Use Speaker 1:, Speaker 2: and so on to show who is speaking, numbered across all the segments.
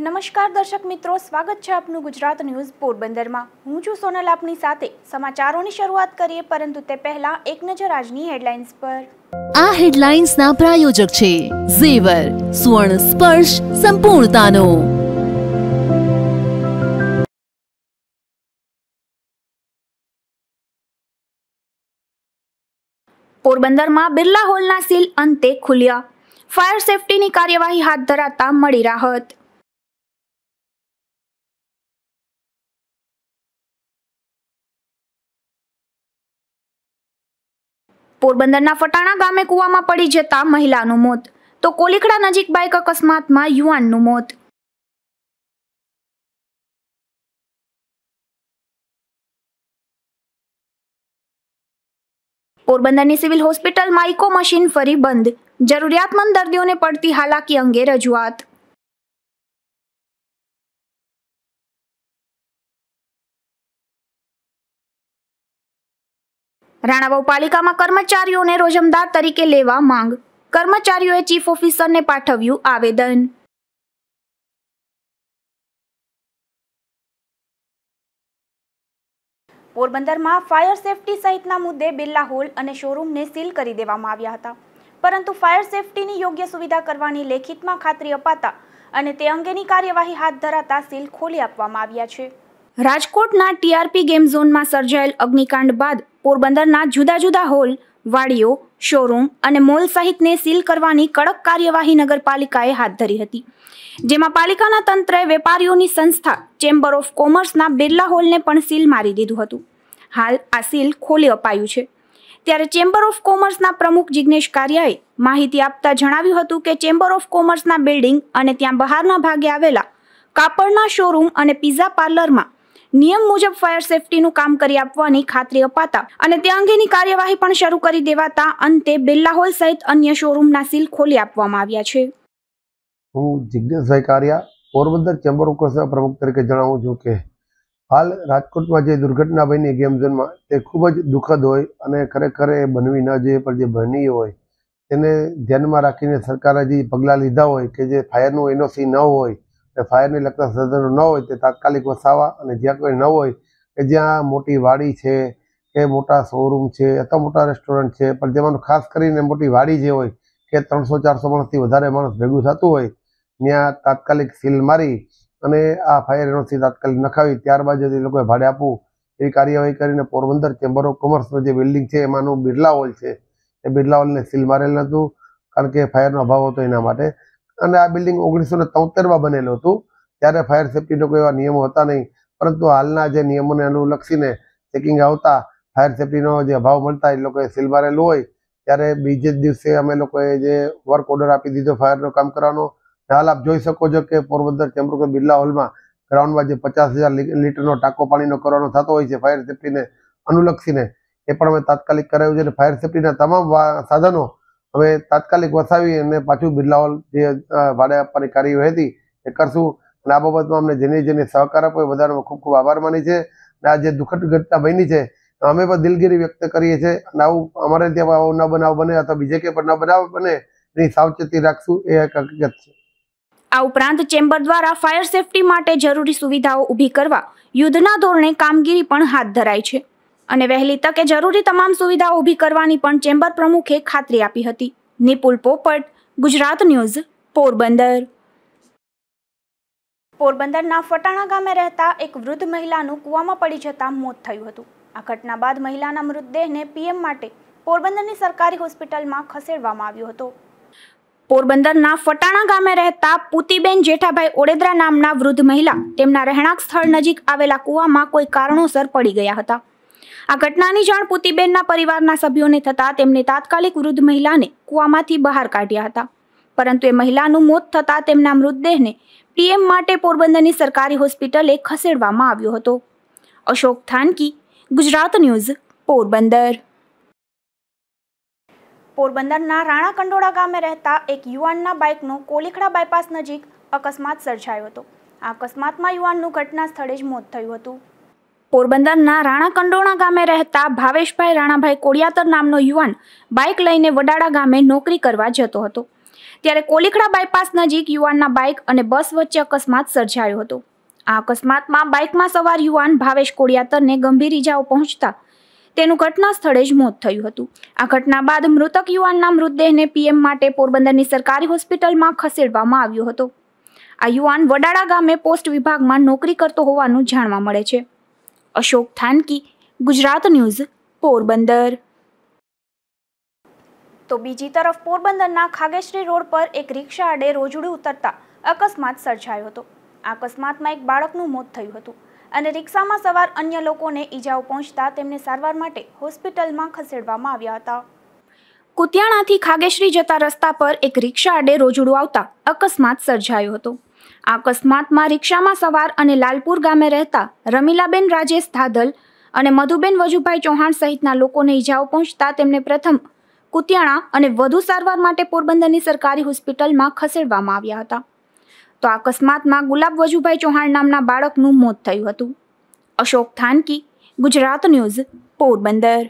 Speaker 1: નમસ્કાર દર્શક મિત્રો સ્વાગત છે આપનું ગુજરાત ન્યૂઝ પોરબંદરમાં હું છું સોનલ આપની સાથે સમાચારોની શરૂઆત કરીએ પરંતુ તે પહેલા એક નજર આજની હેડલાઇન્સ પર આ હેડલાઇન્સના પ્રાયોજક છે ઝેવર સુવર્ણ સ્પર્શ સંપૂર્ણતાનો
Speaker 2: પોરબંદરમાં બિરલા હોલના સીલ અંતે ખુલ્યા ફાયર સેફટીની કાર્યવાહી હાથ ધરાતા મળી રાહત પોરબંદરના ફટાણા ગામે કૂવામાં પડી જતા મહિલાનું મોત તો કોલીખડા નજીક બાઇક અકસ્માતમાં યુવાનનું મોત પોરબંદરની સિવિલ હોસ્પિટલમાં ઇકો મશીન ફરી બંધ જરૂરિયાતમંદ દર્દીઓને પડતી હાલાકી અંગે રજૂઆત રાણાવાવ પાલિકામાં કર્મચારીઓને રોજમદાર તરીકે લેવા માંગ કર્મચારીઓએ ચીફ ઓફિસરને પાઠવ્યું આવેદન પોરબંદરમાં
Speaker 1: ફાયર સેફટી સહિતના મુદ્દે બિરલા હોલ અને શોરૂમને સીલ કરી દેવામાં આવ્યા હતા પરંતુ ફાયર સેફટીની યોગ્ય સુવિધા કરવાની લેખિતમાં ખાતરી અપાતા અને તે અંગેની કાર્યવાહી હાથ ધરાતા સીલ ખોલી આપવામાં આવ્યા છે રાજકોટના ટીઆરપી ગેમ ઝોનમાં સર્જાયેલ અગ્નિકાંડ બાદ પોરબંદરના જુદા જુદા હોલ વાડીઓ શોરૂમ અને મોલ સહિતને સીલ કરવાની કડક કાર્યવાહી નગરપાલિકાએ હાથ ધરી હતી જેમાં પાલિકાના તંત્રએ વેપારીઓની સંસ્થા ચેમ્બર ઓફ કોમર્સના બિરલા હોલને પણ સીલ મારી દીધું હતું હાલ આ સીલ ખોલી અપાયું છે ત્યારે ચેમ્બર ઓફ કોમર્સના પ્રમુખ જિજ્ઞેશ કારિયાએ માહિતી આપતા જણાવ્યું હતું કે ચેમ્બર ઓફ કોમર્સના બિલ્ડિંગ અને ત્યાં બહારના ભાગે આવેલા કાપડના શોરૂમ અને પિઝા પાર્લરમાં નિયમ મુજબ ફાયર સેફટીનું કામ કરી આપવાની ખાતરી અપાતા અને તે અંગેની કાર્યવાહી પણ શરૂ કરી દેવાતા અંતે બિરલા હોલ સહિત અન્ય શોરૂમના સીલ ખોલી આપવામાં આવ્યા છે
Speaker 3: હું જિજ્ઞેશભાઈ કારિયા પોરબંદર ચેમ્બર ઓફ કોમર્સના પ્રમુખ તરીકે જણાવું છું કે હાલ રાજકોટમાં જે દુર્ઘટના બની ગેમ ઝોનમાં તે ખૂબ જ દુઃખદ હોય અને ખરેખર એ બનવી ન જોઈએ પણ જે બની હોય તેને ધ્યાનમાં રાખીને સરકારે જે પગલાં લીધા હોય કે જે ફાયરનું એનઓસી ન હોય કે ફાયરને લગતા સાધનો ન હોય તે તાત્કાલિક વસાવા અને જ્યાં કોઈ ન હોય કે જ્યાં મોટી વાડી છે કે મોટા શોરૂમ છે અથવા મોટા રેસ્ટોરન્ટ છે પણ જેમાં ખાસ કરીને મોટી વાડી જે હોય કે ત્રણસો ચારસો માણસથી વધારે માણસ ભેગું થતું હોય ત્યાં તાત્કાલિક સીલ મારી અને આ ફાયર એનોસી તાત્કાલિક નખાવી ત્યારબાદ જે લોકોએ ભાડે આપવું એવી કાર્યવાહી કરીને પોરબંદર ચેમ્બર ઓફ કોમર્સનું જે બિલ્ડિંગ છે એમાંનું બિરલા હોલ છે એ બિરલા હોલને સીલ મારેલ નહોતું કારણ કે ફાયરનો અભાવ હતો એના માટે અને આ બિલ્ડિંગ ઓગણીસો ને તોતેરમાં બનેલું હતું ત્યારે ફાયર સેફટીનો કોઈ એવા નિયમો હતા નહીં પરંતુ હાલના જે નિયમોને અનુલક્ષીને ચેકિંગ આવતા ફાયર સેફટીનો જે અભાવ મળતા એ લોકોએ સીલ મારેલું હોય ત્યારે બીજે જ દિવસે અમે લોકોએ જે વર્ક ઓર્ડર આપી દીધો ફાયરનું કામ કરવાનો હાલ આપ જોઈ શકો છો કે પોરબંદર ચેમ્બર બિરલા હોલમાં ગ્રાઉન્ડમાં જે પચાસ હજાર લીટરનો ટાંકો પાણીનો કરવાનો થતો હોય છે ફાયર સેફટીને અનુલક્ષીને એ પણ અમે તાત્કાલિક કરાવ્યું છે અને ફાયર સેફટીના તમામ સાધનો હવે તાત્કાલિક વસાવી અને પાછું બિરલા હોલ જે ભાડે આપવાની કાર્યવાહી હતી એ કરશું અને આ બાબતમાં અમને જેને જેને સહકાર આપ્યો બધાનો ખૂબ ખૂબ આભાર માની છે અને આ જે દુઃખદ ઘટના બની છે અમે પણ દિલગીરી વ્યક્ત કરીએ છીએ અને આવું અમારે ત્યાં આવું ન બનાવ બને અથવા બીજે કે પણ ન બનાવ બને એની સાવચેતી રાખશું એ એક હકીકત છે
Speaker 1: આ ઉપરાંત ચેમ્બર દ્વારા ફાયર સેફટી માટે જરૂરી સુવિધાઓ ઊભી કરવા યુદ્ધના ધોરણે કામગીરી પણ હાથ ધરાઈ છે અને વહેલી તકે જરૂરી તમામ સુવિધાઓ ઊભી કરવાની પણ ચેમ્બર પ્રમુખે ખાતરી આપી હતી નિપુલ પોપટ ગુજરાત ન્યૂઝ પોરબંદર પોરબંદરના ફટાણા ગામે રહેતા એક વૃદ્ધ મહિલાનું કૂવામાં પડી જતાં મોત થયું હતું આ ઘટના બાદ મહિલાના મૃતદેહને પીએમ માટે પોરબંદરની સરકારી હોસ્પિટલમાં ખસેડવામાં આવ્યો હતો પોરબંદરના ફટાણા ગામે રહેતા પુતિબેન જેઠાભાઈ ઓડેદરા નામના વૃદ્ધ મહિલા તેમના રહેણાંક સ્થળ નજીક આવેલા કૂવામાં કોઈ કારણોસર પડી ગયા હતા આ ઘટનાની જાણ પુતિબેનના પરિવારના સભ્યોને થતાં તેમને તાત્કાલિક વૃદ્ધ મહિલાને કૂવામાંથી બહાર કાઢ્યા હતા પરંતુ એ મહિલાનું મોત થતાં તેમના મૃતદેહને પીએમ માટે પોરબંદરની સરકારી હોસ્પિટલે ખસેડવામાં આવ્યો હતો અશોક થાનકી ગુજરાત ન્યૂઝ પોરબંદર પોરબંદરના રાણા કંડોળા ગામે રહેતા એક યુવાનના બાઇકનો કોલીખડા બાયપાસ નજીક અકસ્માત સર્જાયો હતો આ અકસ્માતમાં યુવાનનું ઘટના સ્થળે જ મોત થયું હતું પોરબંદરના રાણા કંડોણા ગામે રહેતા ભાવેશભાઈ રાણાભાઈ કોડિયાતર નામનો યુવાન બાઇક લઈને વડાળા ગામે નોકરી કરવા જતો હતો ત્યારે કોલીખડા બાયપાસ નજીક યુવાનના બાઇક અને બસ વચ્ચે અકસ્માત સર્જાયો હતો આ અકસ્માતમાં બાઇકમાં સવાર યુવાન ભાવેશ કોડિયાતરને ગંભીર ઇજાઓ પહોંચતા તેનું ઘટના સ્થળે જ મોત થયું હતું આ ઘટના બાદ મૃતક યુવાનના મૃતદેહને પીએમ માટે પોરબંદરની સરકારી હોસ્પિટલમાં ખસેડવામાં આવ્યો હતો આ યુવાન વડાળા ગામે પોસ્ટ વિભાગમાં નોકરી કરતો હોવાનું જાણવા મળે છે અશોક થાનકી ગુજરાત ન્યૂઝ પોરબંદર તો બીજી તરફ પોરબંદરના ખાગેશ્રી રોડ પર એક રિક્ષા આડે રોજડું ઉતરતા અકસ્માત સર્જાયો હતો અકસ્માતમાં એક બાળકનું મોત થયું હતું અને રિક્ષામાં સવાર અન્ય લોકોને ઈજાઓ પહોંચતા તેમને સારવાર માટે હોસ્પિટલમાં ખસેડવામાં આવ્યા હતા કુતિયાણાથી ખાગેશ્રી જતા રસ્તા પર એક રિક્ષા આડે રોજડું આવતા અકસ્માત સર્જાયો હતો આ અકસ્માતમાં રિક્ષામાં સવાર અને લાલપુર ગામે રહેતા રમીલાબેન રાજેશ ધાદલ અને મધુબેન વજુભાઈ ચૌહાણ સહિતના લોકોને ઈજાઓ પહોંચતા તેમને પ્રથમ કુતિયાણા અને વધુ સારવાર માટે પોરબંદરની સરકારી હોસ્પિટલમાં ખસેડવામાં આવ્યા હતા તો આ અકસ્માતમાં ગુલાબ વજુભાઈ ચૌહાણ નામના બાળકનું મોત થયું હતું અશોક થાનકી ગુજરાત ન્યૂઝ પોરબંદર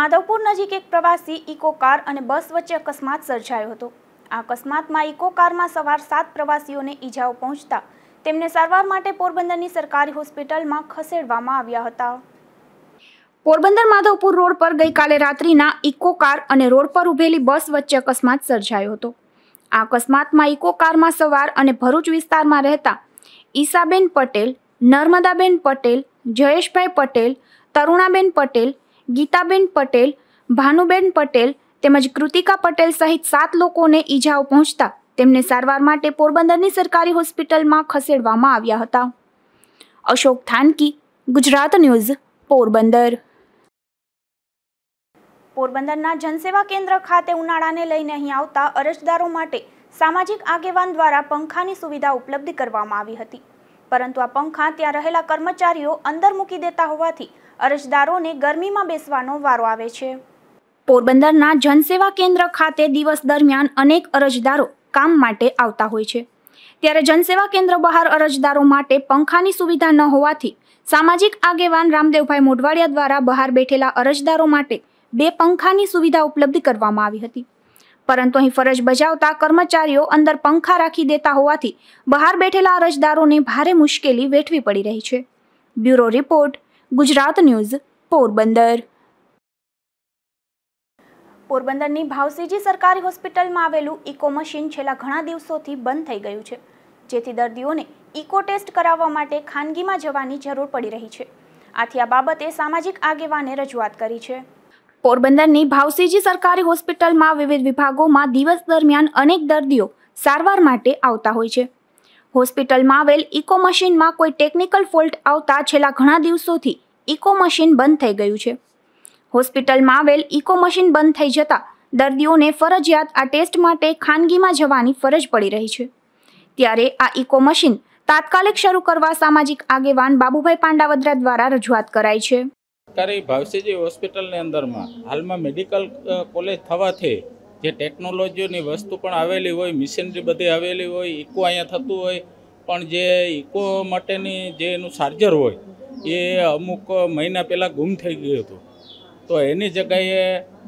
Speaker 1: માધવપુર નજીક એક પ્રવાસી ઇકો કાર અને બસ વચ્ચે અકસ્માત સર્જાયો હતો આ અકસ્માતમાં ઇકો કારમાં સવાર સાત પ્રવાસીઓને ઈજાઓ પહોંચતા તેમને સારવાર માટે પોરબંદરની સરકારી હોસ્પિટલમાં ખસેડવામાં આવ્યા હતા પોરબંદર માધવપુર રોડ પર ગઈકાલે રાત્રિના ઇકો કાર અને રોડ પર ઉભેલી બસ વચ્ચે અકસ્માત સર્જાયો હતો આ અકસ્માતમાં ઇકો કારમાં સવાર અને ભરૂચ વિસ્તારમાં રહેતા ઈસાબેન પટેલ નર્મદાબેન પટેલ જયેશભાઈ પટેલ તરુણાબેન પટેલ ગીતાબેન પટેલ ભાનુબેન પટેલ તેમજ કૃતિકા પટેલ સહિત સાત લોકોને ઈજાઓ પહોંચતા તેમને સારવાર માટે પોરબંદરની સરકારી હોસ્પિટલમાં ખસેડવામાં આવ્યા હતા અશોક થાનકી ગુજરાત ન્યૂઝ પોરબંદર પોરબંદરના જનસેવા કેન્દ્ર ખાતે ઉનાળાને લઈને અહીં આવતા અરજદારો માટે સામાજિક આગેવાન દ્વારા પંખાની સુવિધા ઉપલબ્ધ કરવામાં આવી હતી પરંતુ આ પંખા ત્યાં રહેલા કર્મચારીઓ અંદર મૂકી દેતા હોવાથી અરજદારોને ગરમીમાં બેસવાનો વારો આવે છે પોરબંદરના જનસેવા કેન્દ્ર ખાતે દિવસ દરમિયાન અનેક અરજદારો કામ માટે આવતા હોય છે ત્યારે જનસેવા કેન્દ્ર બહાર અરજદારો માટે પંખાની સુવિધા ન હોવાથી સામાજિક આગેવાન રામદેવભાઈ મોઢવાડિયા દ્વારા બહાર બેઠેલા અરજદારો માટે બે પંખાની સુવિધા ઉપલબ્ધ કરવામાં આવી હતી પરંતુ અહીં ફરજ બજાવતા કર્મચારીઓ અંદર પંખા રાખી દેતા હોવાથી બહાર બેઠેલા અરજદારોને ભારે મુશ્કેલી વેઠવી પડી રહી છે bureau report Gujarat news Porbandar પોરબંદરની ભાવસીજી સરકારી હોસ્પિટલમાં આવેલું ઇકો મશીન છેલ્લા ઘણા દિવસોથી બંધ થઈ ગયું છે જેથી દર્દીઓને ઇકો ટેસ્ટ કરાવવા માટે ખાનગીમાં જવાની જરૂર પડી રહી છે આથી આ બાબતે સામાજિક આગેવાને રજૂઆત કરી છે પોરબંદરની ભાવસીજી સરકારી હોસ્પિટલમાં વિવિધ વિભાગોમાં દિવસ દરમિયાન અનેક દર્દીઓ સારવાર માટે આવતા હોય છે હોસ્પિટલમાં આવેલ ઇકો મશીનમાં કોઈ ટેકનિકલ ફોલ્ટ આવતા છેલ્લા ઘણા દિવસોથી ઇકો મશીન બંધ થઈ ગયું છે હોસ્પિટલમાં આવેલ ઇકો મશીન બંધ થઈ જતા દર્દીઓને ફરજિયાત આ ટેસ્ટ માટે ખાનગીમાં જવાની ફરજ પડી રહી છે ત્યારે આ ઇકો મશીન તાત્કાલિક શરૂ કરવા સામાજિક આગેવાન બાબુભાઈ પાંડાવદરા દ્વારા રજૂઆત કરાઈ છે
Speaker 4: સરકારી ભાવસીજી હોસ્પિટલની અંદરમાં હાલમાં મેડિકલ કોલેજ થવાથી જે ટેકનોલોજીની વસ્તુ પણ આવેલી હોય મિશનરી બધી આવેલી હોય ઇકો અહીંયા થતું હોય પણ જે ઇકો માટેની જે એનું ચાર્જર હોય એ અમુક મહિના પહેલાં ગુમ થઈ ગયું હતું તો એની જગ્યાએ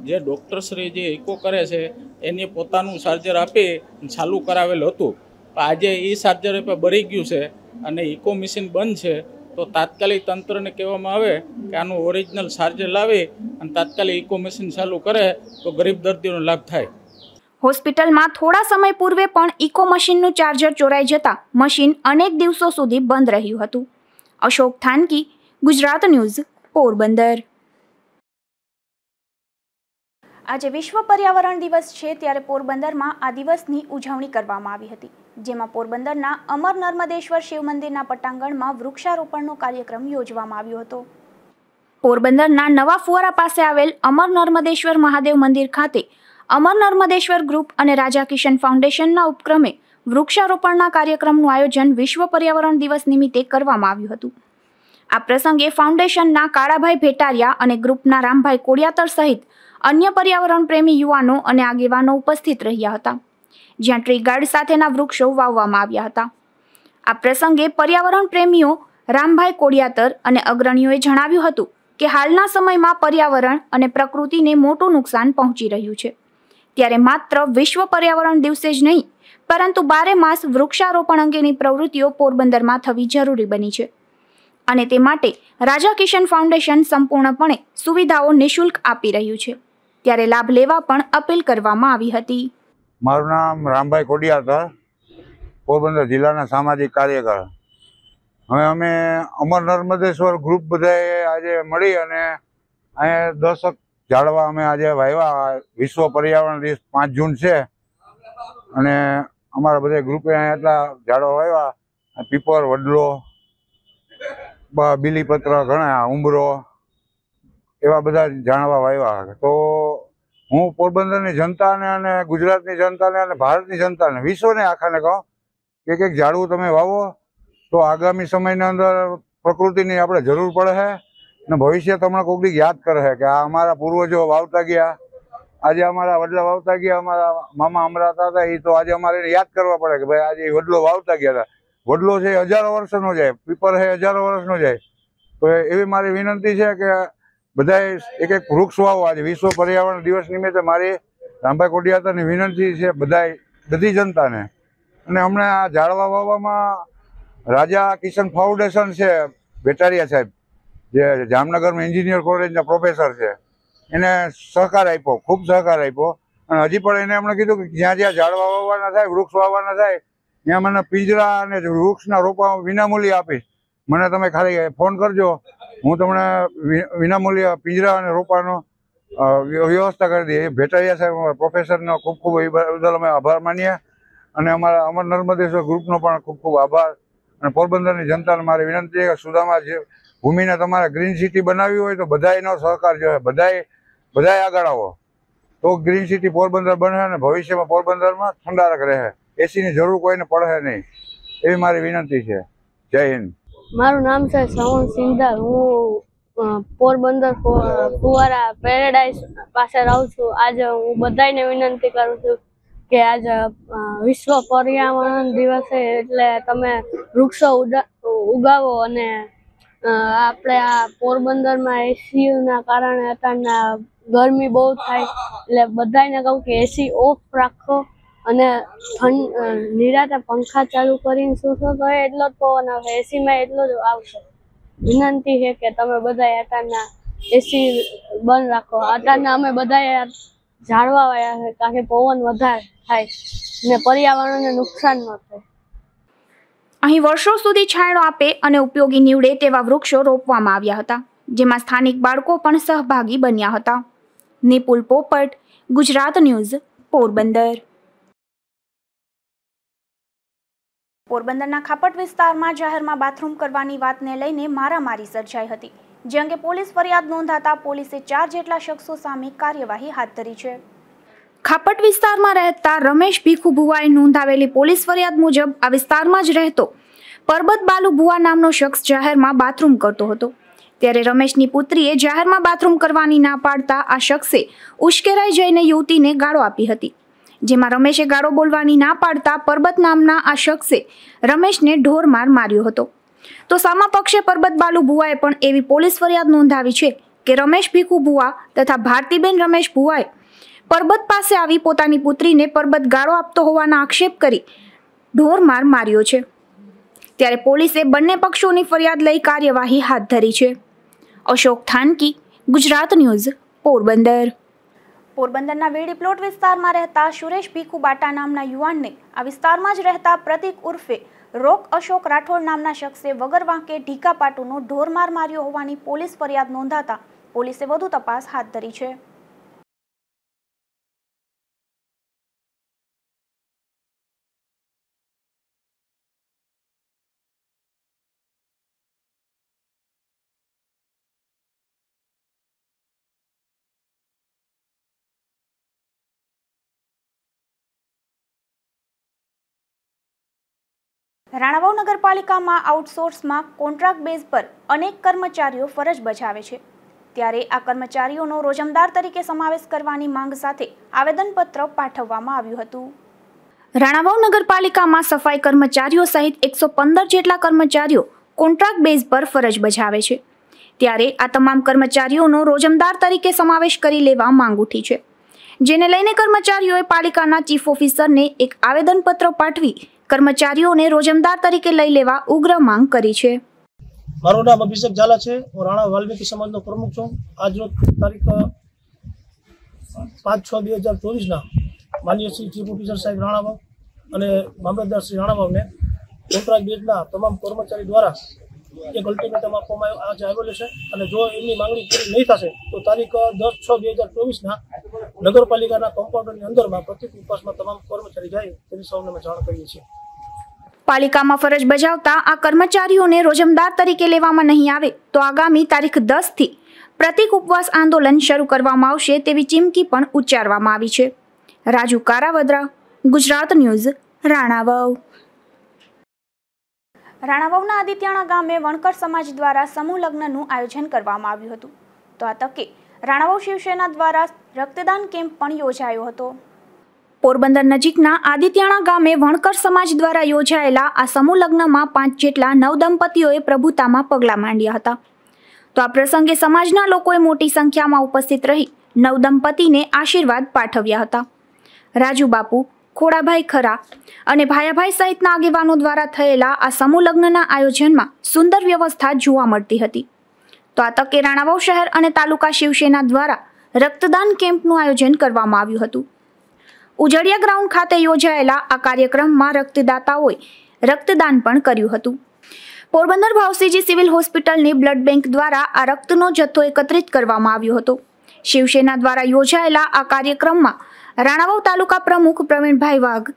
Speaker 4: જે ડૉક્ટરશ્રી જે ઇકો કરે છે એને પોતાનું ચાર્જર આપી ચાલુ કરાવેલું હતું આજે એ ચાર્જર પણ બળી ગયું છે અને ઇકો મશીન બંધ છે તો તાત્કાલિક તંત્રને કહેવામાં આવે કે આનું ઓરિજિનલ ચાર્જર લાવી અને તાત્કાલિક ઇકો મશીન ચાલુ કરે તો ગરીબ દર્દીનો લાભ થાય
Speaker 1: હોસ્પિટલમાં થોડા સમય પૂર્વે પણ ઇકો મશીનનું ચાર્જર ચોરાઈ જતા મશીન અનેક દિવસો સુધી બંધ રહ્યું હતું અશોક થાનકી ગુજરાત ન્યૂઝ પોરબંદર આજે વિશ્વ પર્યાવરણ દિવસ છે ત્યારે પોરબંદરમાં આ દિવસની ઉજવણી કરવામાં આવી હતી જેમાં પોરબંદરના અમર નર્મદેશ્વર શિવ મંદિરના પટાંગણમાં વૃક્ષારોપણનો કાર્યક્રમ યોજવામાં આવ્યો હતો પોરબંદરના નવા ફુવારા પાસે આવેલ અમર નર્મદેશ્વર મહાદેવ મંદિર ખાતે અમર નર્મદેશ્વર ગ્રુપ અને રાજા કિશન ફાઉન્ડેશનના ઉપક્રમે વૃક્ષારોપણના કાર્યક્રમનું આયોજન વિશ્વ પર્યાવરણ દિવસ નિમિત્તે કરવામાં આવ્યું હતું આ પ્રસંગે ફાઉન્ડેશનના કાળાભાઈ ભેટારિયા અને ગ્રુપના રામભાઈ કોડિયાતર સહિત અન્ય પર્યાવરણ પ્રેમી યુવાનો અને આગેવાનો ઉપસ્થિત રહ્યા હતા જ્યાં ટ્રી ગાર્ડ સાથેના વૃક્ષો વાવવામાં આવ્યા હતા આ પ્રસંગે પર્યાવરણ પ્રેમીઓ રામભાઈ કોડિયાતર અને અગ્રણીઓએ જણાવ્યું હતું કે હાલના સમયમાં પર્યાવરણ અને પ્રકૃતિને મોટું નુકસાન પહોંચી રહ્યું છે ત્યારે માત્ર વિશ્વ પર્યાવરણ દિવસે જ નહીં પરંતુ બારે માસ વૃક્ષારોપણ અંગેની પ્રવૃત્તિઓ પોરબંદરમાં થવી જરૂરી બની છે અને તે માટે રાજા કિશન ફાઉન્ડેશન સંપૂર્ણપણે સુવિધાઓ નિઃશુલ્ક આપી રહ્યું છે ત્યારે લાભ લેવા પણ અપીલ કરવામાં આવી હતી
Speaker 4: મારું નામ રામભાઈ કોડિયા હતા પોરબંદર જિલ્લાના સામાજિક કાર્યકર હવે અમે અમર નર્મદેશ્વર ગ્રુપ બધાએ આજે મળી અને અહીંયા દશક જાળવા અમે આજે વાવ્યા વિશ્વ પર્યાવરણ દિવસ પાંચ જૂન છે અને અમારા બધા ગ્રુપે અહીંયા એટલા ઝાડવા વાવ્યા પીપર વડલો બીલીપત્ર ઘણા ઉમરો એવા બધા જાણવા આવ્યા તો હું પોરબંદરની જનતાને અને ગુજરાતની જનતાને અને ભારતની જનતાને વિશ્વને આખાને કહો કે કંઈક ઝાડવું તમે વાવો તો આગામી સમયની અંદર પ્રકૃતિની આપણે જરૂર પડશે અને ભવિષ્ય તમને કોઈક યાદ કરે કે આ અમારા પૂર્વજો વાવતા ગયા આજે અમારા વડલા વાવતા ગયા અમારા મામા અમરાતા હતા એ તો આજે અમારે યાદ કરવા પડે કે ભાઈ આજે એ વડલો વાવતા ગયા હતા વડલો છે હજારો વર્ષનો જાય પીપર છે હજારો વર્ષનો જાય તો એવી મારી વિનંતી છે કે બધાએ એક એક વૃક્ષ વાવો આજે વિશ્વ પર્યાવરણ દિવસ નિમિત્તે મારી રામભાઈ કોડિયાતાની વિનંતી છે બધાએ બધી જનતાને અને હમણાં આ ઝાડવા વાવવામાં રાજા કિશન ફાઉન્ડેશન છે બેટારિયા સાહેબ જે જામનગરમાં એન્જિનિયર કોલેજના પ્રોફેસર છે એને સહકાર આપ્યો ખૂબ સહકાર આપ્યો અને હજી પણ એને એમણે કીધું કે જ્યાં જ્યાં ઝાડવા વાવવાના થાય વૃક્ષ વાવવાના થાય ત્યાં મને પિંજરા અને વૃક્ષના રોપા વિનામૂલ્ય આપીશ મને તમે ખાલી ફોન કરજો હું તમને વિનામૂલ્ય પિંજરા અને રોપાનો વ્યવસ્થા કરી દઈએ ભેટાઈયા સાહેબ પ્રોફેસરનો ખૂબ ખૂબ બદલ અમે આભાર માનીએ અને અમારા અમર નર્મદેશ્વર ગ્રુપનો પણ ખૂબ ખૂબ આભાર અને પોરબંદરની જનતાને મારી વિનંતી કે સુદામા જે ભૂમિને તમારે ગ્રીન સિટી બનાવી હોય તો બધા એનો સહકાર જોઈએ બધાએ બધાએ આગળ આવો તો ગ્રીન સિટી પોરબંદર બને અને ભવિષ્યમાં પોરબંદરમાં ઠંડારક રહે એસીની જરૂર કોઈને પડે નહીં એવી મારી વિનંતી છે જય હિન્દ
Speaker 2: મારું નામ છે સવન સિંધાર હું પોરબંદર ફુવારા પેરેડાઈઝ પાસે રહું છું આજે હું બધાને વિનંતી કરું છું કે આજ વિશ્વ પર્યાવરણ દિવસ એટલે તમે વૃક્ષો ઉગાવો અને આપણે આ પોરબંદરમાં એસીના કારણે અત્યારના ગરમી બહુ થાય એટલે બધાને કહું કે એસી ઓફ રાખો અને ઠંડ નિરાતે પંખા ચાલુ કરીને સૂસો તો એટલો જ પવન આવે એસીમાં એટલો જ આવશે વિનંતી છે કે તમે બધા અત્યારના એસી બંધ રાખો અત્યારના અમે બધા જાળવા વાળા છે કારણ કે પવન વધારે થાય ને પર્યાવરણને નુકસાન ન થાય
Speaker 1: અહીં વર્ષો સુધી છાંયડો આપે અને ઉપયોગી નીવડે તેવા વૃક્ષો રોપવામાં આવ્યા હતા જેમાં સ્થાનિક બાળકો પણ સહભાગી બન્યા હતા નિપુલ પોપટ ગુજરાત ન્યૂઝ પોરબંદર પોરબંદરના ખાપટ વિસ્તારમાં જાહેરમાં બાથરૂમ કરવાની વાતને લઈને મારામારી સર્જાઈ હતી જે અંગે પોલીસ ફરિયાદ નોંધાતા પોલીસે ચાર જેટલા શખ્સો સામે કાર્યવાહી હાથ ધરી છે ખાપટ વિસ્તારમાં રહેતા રમેશ ભીખુભુવાએ નોંધાવેલી પોલીસ ફરિયાદ મુજબ આ વિસ્તારમાં જ રહેતો પરબત બાલુભુવા નામનો શખ્સ જાહેરમાં બાથરૂમ કરતો હતો ત્યારે રમેશની પુત્રીએ જાહેરમાં બાથરૂમ કરવાની ના પાડતા આ શખ્સે ઉશ્કેરાઈ જઈને યુવતીને ગાળો આપી હતી જેમાં રમેશે ગાળો બોલવાની ના પાડતા પરબત નામના આ શખ્સે રમેશને ઢોરમાર માર્યો હતો તો સામા પક્ષે પરબત બાલુ ભુવાએ પણ એવી પોલીસ ફરિયાદ નોંધાવી છે કે રમેશ ભીખુ ભુવા તથા ભારતીબેન રમેશ ભુવાએ પરબત પાસે આવી પોતાની પુત્રીને પરબત ગાળો આપતો હોવાના આક્ષેપ કરી ઢોરમાર માર્યો છે ત્યારે પોલીસે બંને પક્ષોની ફરિયાદ લઈ કાર્યવાહી હાથ ધરી છે અશોક થાનકી ગુજરાત ન્યૂઝ પોરબંદર પોરબંદરના વેડી પ્લોટ વિસ્તારમાં રહેતા સુરેશ ભીખુ બાટા નામના યુવાનને આ વિસ્તારમાં જ રહેતા પ્રતિક ઉર્ફે રોક અશોક રાઠોડ નામના શખ્સે વગર વાંકે ઢીકા પાટુનો ઢોરમાર માર્યો હોવાની પોલીસ ફરિયાદ નોંધાતા પોલીસે વધુ તપાસ હાથ ધરી છે રાણાવાવ નગરપાલિકામાં આઉટસોર્સમાં કોન્ટ્રાક્ટ બેઝ પર અનેક કર્મચારીઓ ફરજ બજાવે છે ત્યારે આ કર્મચારીઓનો રોજમદાર તરીકે સમાવેશ કરવાની માંગ સાથે આવેદનપત્ર પાઠવવામાં આવ્યું હતું રાણાવાવ નગરપાલિકામાં સફાઈ કર્મચારીઓ સહિત એકસો પંદર જેટલા કર્મચારીઓ કોન્ટ્રાક્ટ બેઝ પર ફરજ બજાવે છે ત્યારે આ તમામ કર્મચારીઓનો રોજમદાર તરીકે સમાવેશ કરી લેવા માંગ ઉઠી છે જેને લઈને કર્મચારીઓએ પાલિકાના ચીફ ઓફિસરને એક આવેદનપત્ર પાઠવી કર્મચારીઓને રોજમદાર તરીકે લઈ લેવા ઉગ્ર માંગ કરી છે
Speaker 5: મારું નામ અભિષેક ઝાલા છે હું રાણા વાલ્મીકી સમાજનો પ્રમુખ છું આજનો તારીખ પાંચ છ બે હજાર ચોવીસના માન્ય શ્રી ચીફ ઓફિસર સાહેબ રાણાભાવ અને મામલતદાર શ્રી રાણાભાવને કોન્ટ્રાક્ટ બેટના તમામ કર્મચારી દ્વારા એક અલ્ટિમેટમ આપવામાં આજે આવેલું છે અને જો એમની માંગણી પૂરી નહીં થશે તો તારીખ દસ છ બે હજાર ચોવીસના નગરપાલિકાના કમ્પાઉન્ડની અંદરમાં પ્રતિક ઉપાસમાં તમામ કર્મચારી જાય તેની સૌને અમે જાણ કરીએ છીએ
Speaker 1: પાલિકામાં ફરજ બજાવતા આ કર્મચારીઓને રોજમદાર તરીકે લેવામાં નહીં આવે તો આગામી તારીખ દસથી પ્રતિક ઉપવાસ આંદોલન શરૂ કરવામાં આવશે તેવી ચીમકી પણ ઉચ્ચારવામાં આવી છે રાજુ કારાવદ્રા ગુજરાત ન્યૂઝ રાણાવાવ રાણાવાવના આદિત્યાણા ગામે વણકર સમાજ દ્વારા સમૂહ લગ્નનું આયોજન કરવામાં આવ્યું હતું તો આ તકે રાણાવાવ શિવસેના દ્વારા રક્તદાન કેમ્પ પણ યોજાયો હતો પોરબંદર નજીકના આદિત્યાણા ગામે વણકર સમાજ દ્વારા યોજાયેલા આ સમૂહ લગ્નમાં પાંચ જેટલા નવદંપતીઓએ પ્રભુતામાં પગલાં માંડ્યા હતા તો આ પ્રસંગે સમાજના લોકોએ મોટી સંખ્યામાં ઉપસ્થિત રહી નવદંપતીને આશીર્વાદ પાઠવ્યા હતા રાજુ બાપુ ખોડાભાઈ ખરા અને ભાયાભાઈ સહિતના આગેવાનો દ્વારા થયેલા આ સમૂહ લગ્નના આયોજનમાં સુંદર વ્યવસ્થા જોવા મળતી હતી તો આ તકે રાણાવાવ શહેર અને તાલુકા શિવસેના દ્વારા રક્તદાન કેમ્પનું આયોજન કરવામાં આવ્યું હતું ઉજળિયા ગ્રાઉન્ડ ખાતે યોજાયેલા આ કાર્યક્રમમાં રક્તદાતાઓએ રક્તદાન પણ કર્યું હતું પોરબંદર ભાવસીજી સિવિલ હોસ્પિટલની બ્લડ બેંક દ્વારા આ રક્તનો જથ્થો એકત્રિત કરવામાં આવ્યો હતો શિવસેના દ્વારા યોજાયેલા આ કાર્યક્રમમાં રાણાવાવ તાલુકા પ્રમુખ પ્રવીણભાઈ વાઘ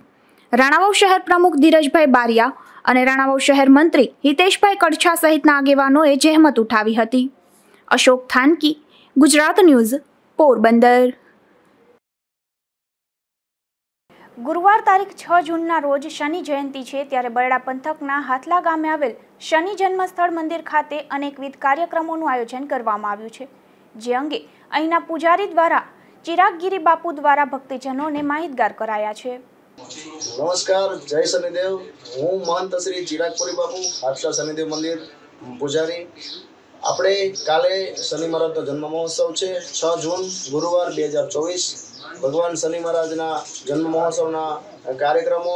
Speaker 1: રાણાવાવ શહેર પ્રમુખ ધીરજભાઈ બારિયા અને રાણાવાવ શહેર મંત્રી હિતેશભાઈ કડછા સહિતના આગેવાનોએ જહેમત ઉઠાવી હતી અશોક થાનકી ગુજરાત ન્યૂઝ પોરબંદર ગુરુવાર તારીખ છ જૂનના રોજ શનિ જયંતિ છે ત્યારે બરડા પંથકના હાથલા ગામે આવેલ શનિ જન્મસ્થળ મંદિર ખાતે અનેકવિધ કાર્યક્રમોનું આયોજન કરવામાં આવ્યું છે જે અંગે અહીંના પૂજારી દ્વારા ચિરાગગીરી બાપુ દ્વારા ભક્તિજનોને માહિતગાર કરાયા છે
Speaker 5: નમસ્કાર જય શનિદેવ હું મહંત શ્રી ચિરાગપુરી બાપુ હાથલા શનિદેવ મંદિર પૂજારી આપણે કાલે શનિ મહારાજનો જન્મ મહોત્સવ છે છ જૂન ગુરુવાર બે હજાર ચોવીસ ભગવાન શનિ મહારાજના જન્મ મહોત્સવના કાર્યક્રમો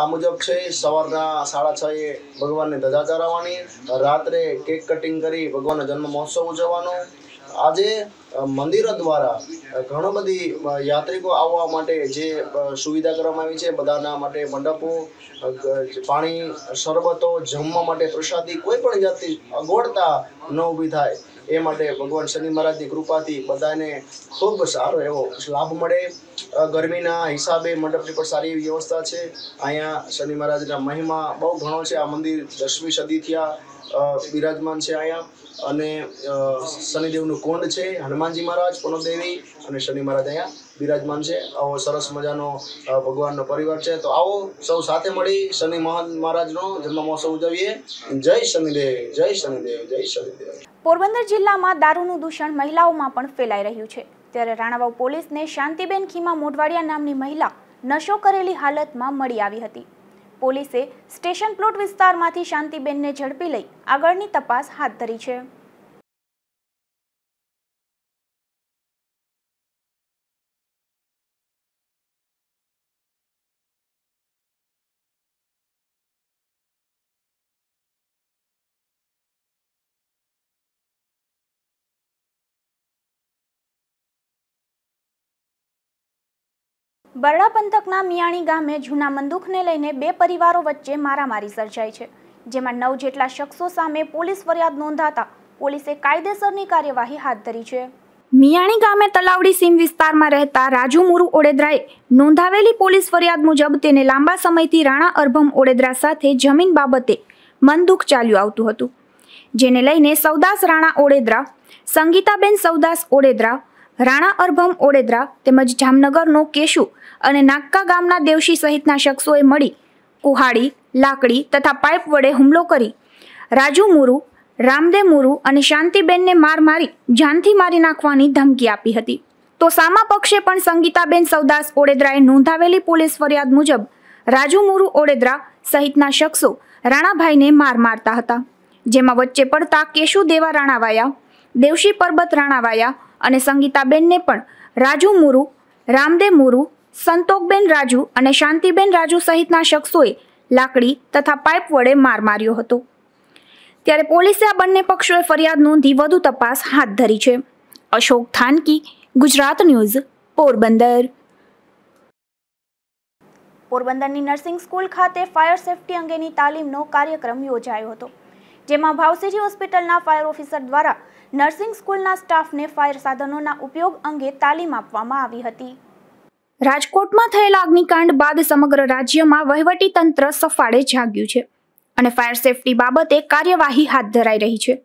Speaker 5: આ મુજબ છે સવારના સાડા છ એ ભગવાનને ધજા ચરાવવાની રાત્રે કેક કટિંગ કરી ભગવાનનો જન્મ મહોત્સવ ઉજવવાનો આજે મંદિરો દ્વારા ઘણી બધી યાત્રિકો આવવા માટે જે સુવિધા કરવામાં આવી છે બધાના માટે મંડપો પાણી શરબતો જમવા માટે પ્રસાદી કોઈ પણ જાતની અગવડતા ન ઊભી થાય એ માટે ભગવાન શનિ મહારાજની કૃપાથી બધાને ખૂબ સારો એવો લાભ મળે ગરમીના હિસાબે મંડપની પણ સારી એવી વ્યવસ્થા છે અહીંયા શનિ મહારાજના મહિમા બહુ ઘણો છે આ મંદિર દસમી સદી થયા બિરાજમાન છે અહીંયા અને શનિદેવનું કુંડ છે હનુમાનજી મહારાજ પણોદેવી અને શનિ મહારાજ અહીંયા બિરાજમાન છે આવો સરસ મજાનો ભગવાનનો પરિવાર છે તો આવો સૌ સાથે મળી શનિ મહાન મહારાજનો જન્મ મહોત્સવ ઉજવીએ જય શનિદેવ જય શનિદેવ જય શનિદેવ
Speaker 1: પોરબંદર જિલ્લામાં દારૂનું દૂષણ મહિલાઓમાં પણ ફેલાઈ રહ્યું છે ત્યારે રાણાવાવ પોલીસને શાંતિબેન ખીમા મોઢવાડિયા નામની મહિલા નશો કરેલી હાલતમાં મળી આવી હતી પોલીસે સ્ટેશન પ્લોટ વિસ્તારમાંથી શાંતિબેનને ઝડપી લઈ આગળની તપાસ હાથ ધરી છે બરડા પંથકના મિયાણી ગામે જૂના મંદુકને લઈને બે પરિવારો વચ્ચે મારામારી સર્જાઈ છે જેમાં નવ જેટલા શખ્સો સામે પોલીસ ફરિયાદ નોંધાતા પોલીસે કાયદેસરની કાર્યવાહી હાથ ધરી છે મિયાણી ગામે તલાવડી સીમ વિસ્તારમાં રહેતા રાજુ મુરુ ઓડેદરાએ નોંધાવેલી પોલીસ ફરિયાદ મુજબ તેને લાંબા સમયથી રાણા અરભમ ઓડેદ્રા સાથે જમીન બાબતે મનદુખ ચાલ્યું આવતું હતું જેને લઈને સૌદાસ રાણા ઓડેદરા સંગીતાબેન સૌદાસ ઓડેદરા રાણા અરભમ ઓડેદરા તેમજ જામનગરનો કેશુ અને નાક્કા ગામના દેવશી સહિતના શખ્સોએ મળી કુહાડી લાકડી તથા પાઇપ વડે હુમલો કરી રાજુ મુરુ રામદેવ મુરુ અને શાંતિબેનને માર મારી જાનથી મારી નાખવાની ધમકી આપી હતી તો સામા પક્ષે પણ સંગીતાબેન સૌદાસ ઓડેદરાએ નોંધાવેલી પોલીસ ફરિયાદ મુજબ રાજુ મુરુ ઓડેદરા સહિતના શખ્સો રાણાભાઈને માર મારતા હતા જેમાં વચ્ચે પડતા કેશુ દેવા રાણાવાયા દેવશી પરબત રાણાવાયા અને સંગીતાબેનને પણ રાજુ મુરુ રામદેવ મુરુ સંતોકબેન રાજુ અને શાંતિબેન રાજુ સહિતના શખ્સોએ લાકડી તથા પાઇપ વડે માર માર્યો હતો ત્યારે પોલીસે આ બંને પક્ષોએ ફરિયાદ નોંધી વધુ તપાસ હાથ ધરી છે અશોક થાનકી ગુજરાત ન્યૂઝ પોરબંદર પોરબંદરની નર્સિંગ સ્કૂલ ખાતે ફાયર સેફટી અંગેની તાલીમનો કાર્યક્રમ યોજાયો હતો જેમાં ભાવસેજી હોસ્પિટલના ફાયર ઓફિસર દ્વારા નર્સિંગ સ્કૂલના સ્ટાફને ફાયર સાધનોના ઉપયોગ અંગે તાલીમ આપવામાં આવી હતી રાજકોટમાં થયેલા અગ્નિકાંડ બાદ સમગ્ર રાજ્યમાં વહીવટી તંત્ર સફાળે જાગ્યું છે અને ફાયર સેફટી બાબતે કાર્યવાહી હાથ ધરાઈ રહી છે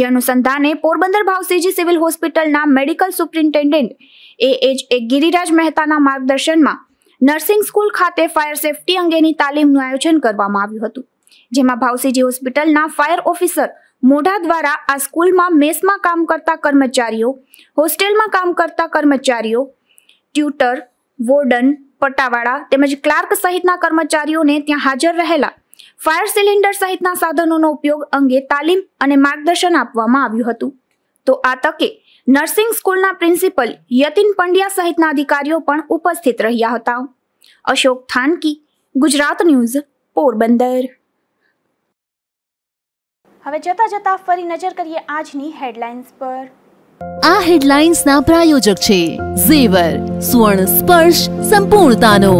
Speaker 1: જે અનુસંધાને પોરબંદર ભાવસીજી સિવિલ હોસ્પિટલના medical superintendent A H A Giriraj મહેતાના માર્ગદર્શનમાં નર્સિંગ સ્કૂલ ખાતે ફાયર સેફટી અંગેની તાલીમનું આયોજન કરવામાં આવ્યું હતું જેમાં ભાવસીજી હોસ્પિટલના ફાયર ઓફિસર મોઢા દ્વારા આ સ્કૂલમાં મેસમાં કામ કરતા કર્મચારીઓ હોસ્ટેલમાં કામ કરતા કર્મચારીઓ ટ્યુટર વોર્ડન પટ્ટાવાળા તેમજ ક્લાર્ક સહિતના કર્મચારીઓને ત્યાં હાજર રહેલા ફાયર સિલિન્ડર સહિતના સાધનોનો ઉપયોગ અંગે તાલીમ અને માર્ગદર્શન આપવામાં આવ્યું હતું તો આ તકે નર્સિંગ સ્કૂલના પ્રિન્સિપલ યતિન પંડ્યા સહિતના અધિકારીઓ પણ ઉપસ્થિત રહ્યા હતા અશોક થાનકી ગુજરાત ન્યૂઝ પોરબંદર હવે જતા જતા ફરી નજર કરીએ આજની હેડલાઇન્સ પર આ હેડલાઇન્સના પ્રાયોજક છે ઝેવર સુવર્ણ સ્પર્શ સંપૂર્ણતાનો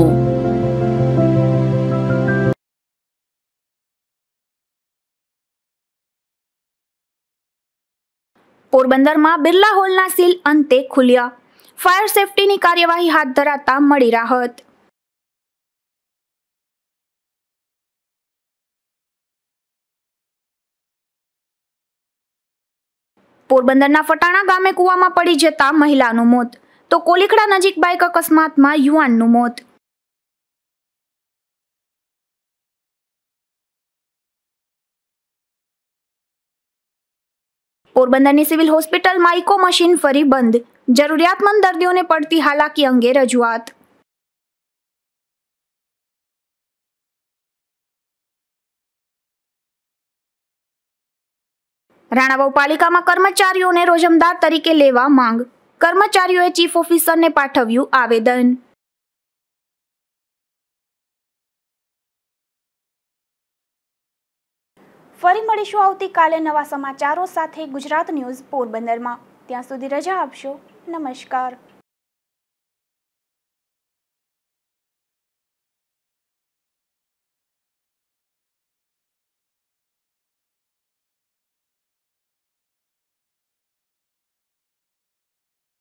Speaker 2: પોરબંદરમાં બિરલા હોલના સીલ અંતે ખુલ્યા ફાયર સેફટીની કાર્યવાહી હાથ ધરાતા મળી રાહત પોરબંદરના ફટાણા ગામે કુવામાં પડી જતા મહિલાનું મોત તો કોલીખડા નજીક બાઇક અકસ્માતમાં યુવાનનું મોત પોરબંદરની સિવિલ હોસ્પિટલમાં ઇકો મશીન ફરી બંધ જરૂરિયાતમંદ દર્દીઓને પડતી હાલાકી અંગે રજૂઆત રાણાવાવ પાલિકામાં કર્મચારીઓને રોજમદાર તરીકે લેવા માંગ કર્મચારીઓએ ચીફ ઓફિસરને પાઠવ્યું આવેદન ફરી
Speaker 1: મળીશું આવતીકાલે નવા સમાચારો સાથે ગુજરાત ન્યૂઝ પોરબંદરમાં ત્યાં સુધી રજા આપશો નમસ્કાર